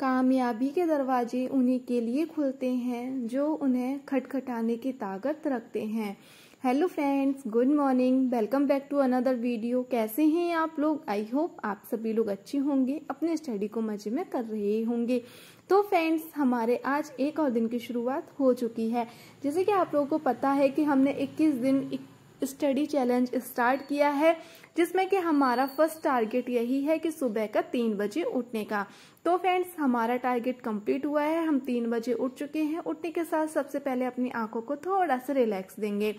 कामयाबी के दरवाजे उन्हीं के लिए खुलते हैं जो उन्हें खटखटाने की ताकत रखते हैं hello friends good morning welcome back to another video कैसे हैं आप लोग आई होप आप सभी लोग अच्छे होंगे अपने स्टडी को मजे में कर रहे होंगे तो फ्रेंड्स हमारे आज एक और दिन की शुरुआत हो चुकी है जैसे कि आप लोगों को पता है कि हमने 21 दिन स्टडी चैलेंज स्टार्ट किया है जिसमें कि हमारा फर्स्ट टारगेट यही है कि सुबह का तीन बजे उठने का तो फ्रेंड्स हमारा टारगेट कंप्लीट हुआ है हम तीन बजे उठ चुके हैं उठने के साथ सबसे पहले अपनी आंखों को थोड़ा सा रिलैक्स देंगे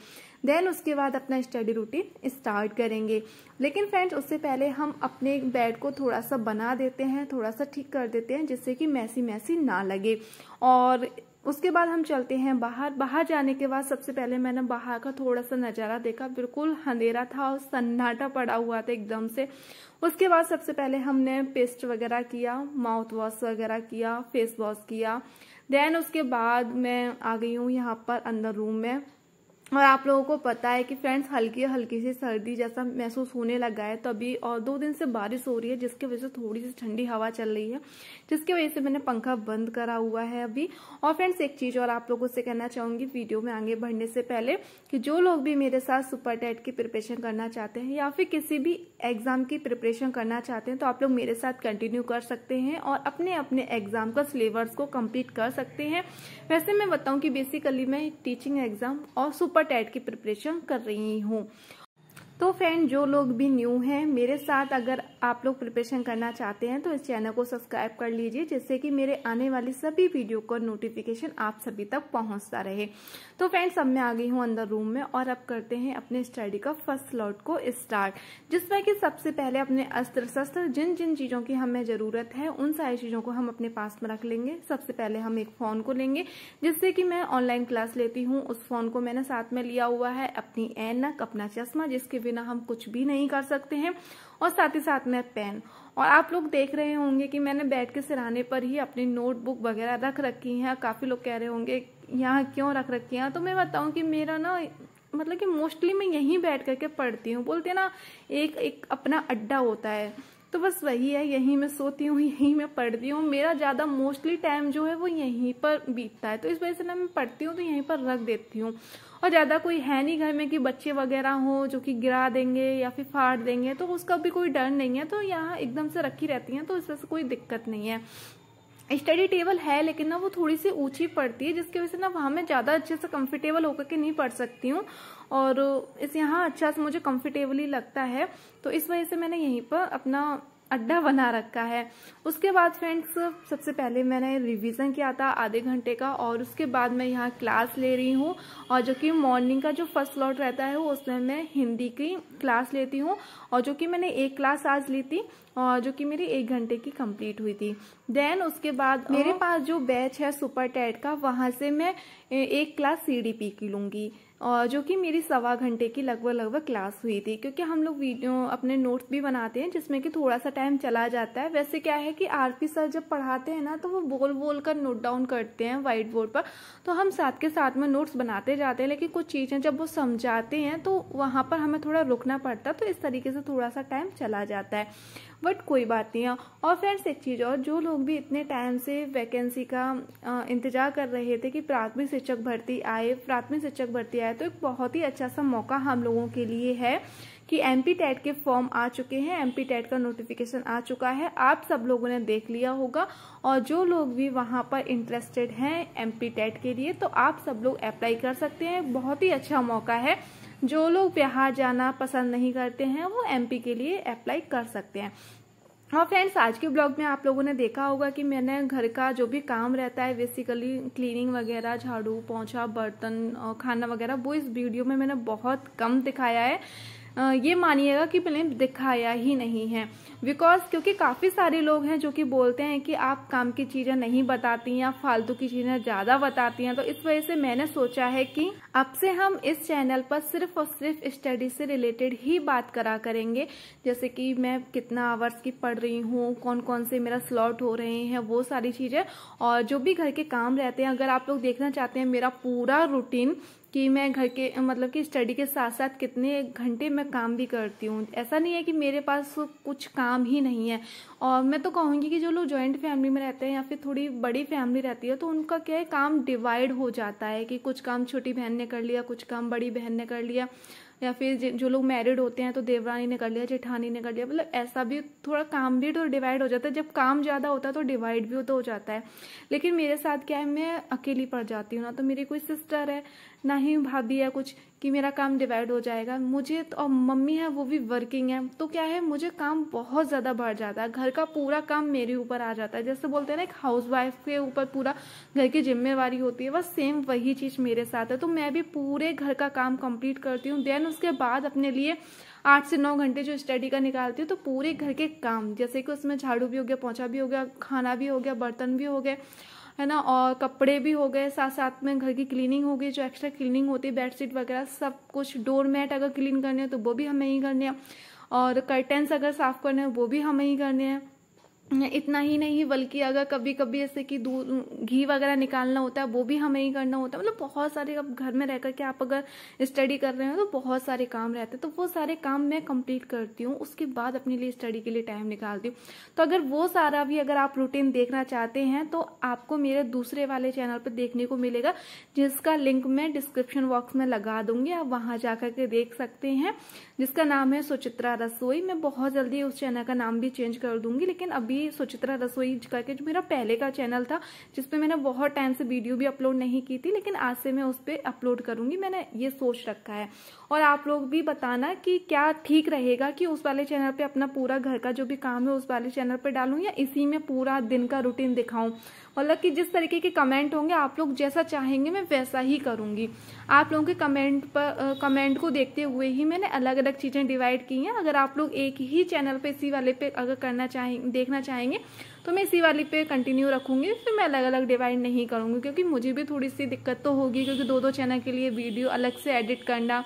देन उसके बाद अपना स्टडी रूटीन स्टार्ट करेंगे लेकिन फ्रेंड्स उससे पहले हम अपने बेड को थोड़ा सा बना देते हैं थोड़ा सा ठीक कर देते हैं जिससे कि मैसी मैसी ना लगे और उसके बाद हम चलते हैं बाहर बाहर जाने के बाद सबसे पहले मैंने बाहर का थोड़ा सा नज़ारा देखा बिल्कुल अंधेरा था और सन्नाटा पड़ा हुआ था एकदम से उसके बाद सबसे पहले हमने पेस्ट वगैरह किया माउथ वॉश वगैरह किया फेस वॉश किया देन उसके बाद मैं आ गई हूँ यहाँ पर अंदर रूम में और आप लोगों को पता है कि फ्रेंड्स हल्की हल्की सी सर्दी जैसा महसूस होने लगा है तो अभी और दो दिन से बारिश हो रही है जिसकी वजह से थोड़ी सी ठंडी हवा चल रही है जिसकी वजह से मैंने पंखा बंद करा हुआ है अभी और फ्रेंड्स एक चीज़ और आप लोगों से कहना चाहूंगी वीडियो में आगे बढ़ने से पहले कि जो लोग भी मेरे साथ सुपर टेट की प्रिपरेशन करना चाहते हैं या फिर किसी भी एग्ज़ाम की प्रिपरेशन करना चाहते हैं तो आप लोग मेरे साथ कंटिन्यू कर सकते हैं और अपने अपने एग्ज़ाम का सिलेबस को कम्प्लीट कर सकते हैं वैसे मैं बताऊँ कि बेसिकली मैं टीचिंग एग्ज़ाम और सुपर सुपर टेट की प्रिपरेशन कर रही हूँ तो फ्रेंड जो लोग भी न्यू हैं मेरे साथ अगर आप लोग प्रिपरेशन करना चाहते हैं तो इस चैनल को सब्सक्राइब कर लीजिए जिससे कि मेरे आने वाली सभी वीडियो का नोटिफिकेशन आप सभी तक पहुंचता रहे तो फ्रेंड्स अब मैं आ गई हूँ अंदर रूम में और अब करते हैं अपने स्टडी का फर्स्ट स्लॉट को स्टार्ट जिसमें कि सबसे पहले अपने अस्त्र शस्त्र जिन जिन चीज़ों की हमें ज़रूरत है उन सारी चीज़ों को हम अपने पास में रख लेंगे सबसे पहले हम एक फ़ोन को लेंगे जिससे कि मैं ऑनलाइन क्लास लेती हूँ उस फ़ोन को मैंने साथ में लिया हुआ है अपनी एनक अपना चश्मा जिसके बिना हम कुछ भी नहीं कर सकते हैं और साथ ही साथ में पेन और आप लोग देख रहे होंगे कि मैंने बेड के सिराने पर ही अपनी नोटबुक वगैरह रख रखी हैं काफ़ी लोग कह रहे होंगे यहाँ क्यों रख रखी हैं तो मैं बताऊँ कि मेरा ना मतलब कि मोस्टली मैं यहीं बैठ करके पढ़ती हूँ बोलते हैं ना एक एक अपना अड्डा होता है तो बस वही है यहीं मैं सोती हूँ यहीं मैं पढ़ती हूँ मेरा ज़्यादा मोस्टली टाइम जो है वो यहीं पर बीतता है तो इस वजह से ना मैं पढ़ती हूँ तो यहीं पर रख देती हूँ और ज़्यादा कोई है नहीं घर में कि बच्चे वगैरह हो जो कि गिरा देंगे या फिर फाड़ देंगे तो उसका भी कोई डर नहीं है तो यहाँ एकदम से रखी रहती हैं तो इस वजह से कोई दिक्कत नहीं है स्टडी टेबल है लेकिन ना वो थोड़ी सी ऊंची पड़ती है जिसकी वजह से ना वहाँ मैं ज़्यादा अच्छे से कंफर्टेबल होकर के नहीं पढ़ सकती हूँ और इस यहाँ अच्छा से मुझे कंफर्टेबली लगता है तो इस वजह से मैंने यहीं पर अपना अड्डा बना रखा है उसके बाद फ्रेंड्स सबसे पहले मैंने रिवीजन किया था आधे घंटे का और उसके बाद मैं यहाँ क्लास ले रही हूँ और जो कि मॉर्निंग का जो फर्स्ट लॉट रहता है उसमें मैं हिंदी की क्लास लेती हूँ और जो कि मैंने एक क्लास आज ली थी और जो कि मेरी एक घंटे की कंप्लीट हुई थी देन उसके बाद मेरे हाँ। पास जो बैच है सुपर टेट का वहाँ से मैं एक क्लास सी की लूँगी और जो कि मेरी सवा घंटे की लगभग लगभग क्लास हुई थी क्योंकि हम लोग वीडियो अपने नोट्स भी बनाते हैं जिसमें कि थोड़ा सा टाइम चला जाता है वैसे क्या है कि पी सर जब पढ़ाते हैं ना तो वो बोल बोल कर नोट डाउन करते हैं वाइट बोर्ड पर तो हम साथ के साथ में नोट्स बनाते जाते हैं लेकिन कुछ चीज़ें जब वो समझाते हैं तो वहाँ पर हमें थोड़ा रुकना पड़ता है तो इस तरीके से थोड़ा सा टाइम चला जाता है बट कोई बात नहीं है और फ्रेंड्स एक चीज़ और जो लोग भी इतने टाइम से वैकेंसी का इंतजार कर रहे थे कि प्राथमिक शिक्षक भर्ती आए प्राथमिक शिक्षक भर्ती आए है तो एक बहुत ही अच्छा सा मौका हम लोगों के लिए है कि एम टेट के फॉर्म आ चुके हैं एम टेट का नोटिफिकेशन आ चुका है आप सब लोगों ने देख लिया होगा और जो लोग भी वहाँ पर इंटरेस्टेड हैं एम टेट के लिए तो आप सब लोग अप्लाई कर सकते हैं बहुत ही अच्छा मौका है जो लोग बिहार जाना पसंद नहीं करते हैं वो एमपी के लिए अप्लाई कर सकते हैं और हाँ, फ्रेंड्स आज के ब्लॉग में आप लोगों ने देखा होगा कि मैंने घर का जो भी काम रहता है बेसिकली क्लीनिंग वगैरह झाड़ू पोछा बर्तन खाना वगैरह वो इस वीडियो में मैंने बहुत कम दिखाया है ये मानिएगा कि मैंने दिखाया ही नहीं है बिकॉज क्योंकि काफ़ी सारे लोग हैं जो कि बोलते हैं कि आप काम की चीज़ें नहीं बताती हैं आप फालतू की चीज़ें ज़्यादा बताती हैं तो इस वजह से मैंने सोचा है कि अब से हम इस चैनल पर सिर्फ और सिर्फ स्टडी से रिलेटेड ही बात करा करेंगे जैसे कि मैं कितना आवर्स की पढ़ रही हूँ कौन कौन से मेरा स्लॉट हो रहे हैं वो सारी चीज़ें और जो भी घर के काम रहते हैं अगर आप लोग देखना चाहते हैं मेरा पूरा रूटीन कि मैं घर के मतलब कि स्टडी के साथ साथ कितने घंटे मैं काम भी करती हूँ ऐसा नहीं है कि मेरे पास कुछ काम ही नहीं है और मैं तो कहूँगी कि जो लोग जॉइंट फैमिली में रहते हैं या फिर थोड़ी बड़ी फैमिली रहती है तो उनका क्या है काम डिवाइड हो जाता है कि कुछ काम छोटी बहन ने कर लिया कुछ काम बड़ी बहन ने कर लिया या फिर जो लोग मैरिड होते हैं तो देवरानी ने कर लिया जेठानी ने कर लिया मतलब ऐसा भी थोड़ा काम भी तो डिवाइड हो जाता है जब काम ज़्यादा होता है तो डिवाइड भी तो हो जाता है लेकिन मेरे साथ क्या है मैं अकेली पड़ जाती हूँ ना तो मेरी कोई सिस्टर है ना ही भाभी है कुछ कि मेरा काम डिवाइड हो जाएगा मुझे तो और मम्मी है वो भी वर्किंग है तो क्या है मुझे काम बहुत ज़्यादा बढ़ जाता है घर का पूरा काम मेरे ऊपर आ जाता है जैसे बोलते हैं ना एक हाउस वाइफ के ऊपर पूरा घर की जिम्मेवारी होती है बस सेम वही चीज़ मेरे साथ है तो मैं भी पूरे घर का काम कंप्लीट करती हूँ देन उसके बाद अपने लिए आठ से नौ घंटे जो स्टडी का निकालती हूँ तो पूरे घर के काम जैसे कि उसमें झाड़ू भी हो गया पोछा भी हो गया खाना भी हो गया बर्तन भी हो गया है ना और कपड़े भी हो गए साथ साथ में घर की क्लीनिंग हो गई जो एक्स्ट्रा क्लीनिंग होती है बेडशीट वगैरह सब कुछ डोर मैट अगर क्लीन करने हैं तो वो भी हमें ही करने हैं और कर्टेंस अगर साफ करने हैं वो भी हमें ही करने हैं इतना ही नहीं बल्कि अगर कभी कभी ऐसे कि दूध घी वगैरह निकालना होता है वो भी हमें ही करना होता है मतलब बहुत सारे अब घर में रह करके आप अगर स्टडी कर रहे हो तो बहुत सारे काम रहते हैं तो वो सारे काम मैं कंप्लीट करती हूँ उसके बाद अपने लिए स्टडी के लिए टाइम निकालती हूँ तो अगर वो सारा भी अगर आप रूटीन देखना चाहते हैं तो आपको मेरे दूसरे वाले चैनल पर देखने को मिलेगा जिसका लिंक मैं डिस्क्रिप्शन बॉक्स में लगा दूंगी आप वहां जा के देख सकते हैं जिसका नाम है सुचित्रा रसोई मैं बहुत जल्दी उस चैनल का नाम भी चेंज कर दूंगी लेकिन अभी भी सुचित्रा रसोई करके जो मेरा पहले का चैनल था जिसपे मैंने बहुत टाइम से वीडियो भी अपलोड नहीं की थी लेकिन आज से मैं उस पर अपलोड करूंगी मैंने ये सोच रखा है और आप लोग भी बताना कि क्या ठीक रहेगा कि उस वाले चैनल पे अपना पूरा घर का जो भी काम है उस वाले चैनल पे डालूं या इसी में पूरा दिन का रूटीन दिखाऊं मतलब कि जिस तरीके के कमेंट होंगे आप लोग जैसा चाहेंगे मैं वैसा ही करूंगी आप लोगों के कमेंट पर कमेंट को देखते हुए ही मैंने अलग अलग चीज़ें डिवाइड की हैं अगर आप लोग एक ही चैनल पर इसी वाले पे अगर करना चाहें देखना चाहें चाहेंगे तो मैं इसी वाली पे कंटिन्यू रखूँगी फिर मैं अलग अलग डिवाइड नहीं करूँगी क्योंकि मुझे भी थोड़ी सी दिक्कत तो होगी क्योंकि दो दो चैनल के लिए वीडियो अलग से एडिट करना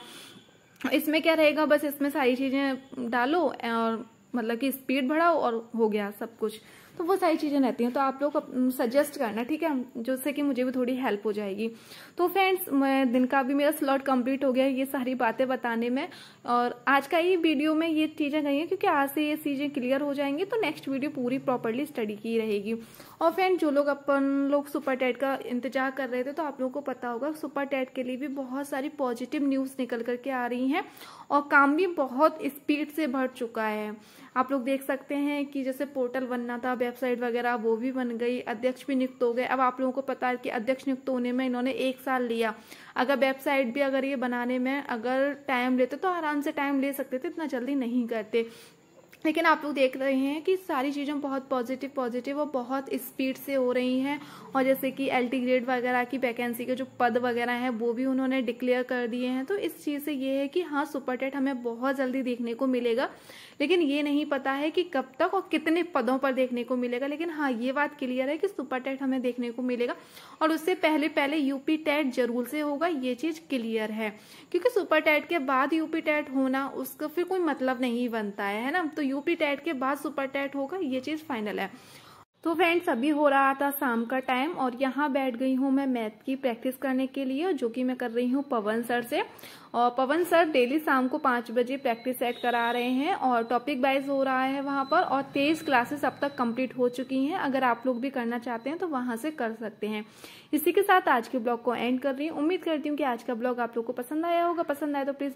इसमें क्या रहेगा बस इसमें सारी चीज़ें डालो और मतलब कि स्पीड बढ़ाओ और हो गया सब कुछ तो वो सारी चीज़ें रहती हैं तो आप लोग सजेस्ट करना ठीक है जिससे कि मुझे भी थोड़ी हेल्प हो जाएगी तो फ्रेंड्स मैं दिन का भी मेरा स्लॉट कंप्लीट हो गया ये सारी बातें बताने में और आज का ही वीडियो में ये चीज़ें गई हैं क्योंकि आज से ये चीज़ें क्लियर हो जाएंगी तो नेक्स्ट वीडियो पूरी प्रॉपरली स्टडी की रहेगी और फ्रेंड जो लोग अपन लोग सुपर टेट का इंतजार कर रहे थे तो आप लोगों को पता होगा सुपर टेट के लिए भी बहुत सारी पॉजिटिव न्यूज़ निकल करके आ रही हैं और काम भी बहुत स्पीड से बढ़ चुका है आप लोग देख सकते हैं कि जैसे पोर्टल बनना था वेबसाइट वगैरह वो भी बन गई अध्यक्ष भी नियुक्त हो गए अब आप लोगों को पता है कि अध्यक्ष नियुक्त होने में इन्होंने एक साल लिया अगर वेबसाइट भी अगर ये बनाने में अगर टाइम लेते तो आराम से टाइम ले सकते थे इतना जल्दी नहीं करते लेकिन आप लोग देख रहे हैं कि सारी चीज़ें बहुत पॉजिटिव पॉजिटिव और बहुत स्पीड से हो रही हैं और जैसे कि एल टी ग्रेड वगैरह की वैकेंसी के जो पद वगैरह हैं वो भी उन्होंने डिक्लेयर कर दिए हैं तो इस चीज़ से ये है कि हाँ सुपर टेट हमें बहुत जल्दी देखने को मिलेगा लेकिन ये नहीं पता है कि कब तक और कितने पदों पर देखने को मिलेगा लेकिन हाँ ये बात क्लियर है कि सुपर टेट हमें देखने को मिलेगा और उससे पहले पहले यूपी टेट जरूर से होगा ये चीज़ क्लियर है क्योंकि सुपर टेट के बाद यूपी टेट होना उसका फिर कोई मतलब नहीं बनता है ना तो यूपी टेट के बाद सुपर टेट होगा ये चीज़ फाइनल है तो फ्रेंड्स अभी हो रहा था शाम का टाइम और यहाँ बैठ गई हूँ मैं मैथ की प्रैक्टिस करने के लिए जो कि मैं कर रही हूँ पवन सर से और पवन सर डेली शाम को पांच बजे प्रैक्टिस सेट करा रहे हैं और टॉपिक वाइज हो रहा है वहां पर और तेईस क्लासेस अब तक कंप्लीट हो चुकी हैं अगर आप लोग भी करना चाहते हैं तो वहां से कर सकते हैं इसी के साथ आज के ब्लॉग को एंड कर रही हूँ उम्मीद करती हूँ कि आज का ब्लॉग आप लोग को पसंद आया होगा पसंद आया तो प्लीज़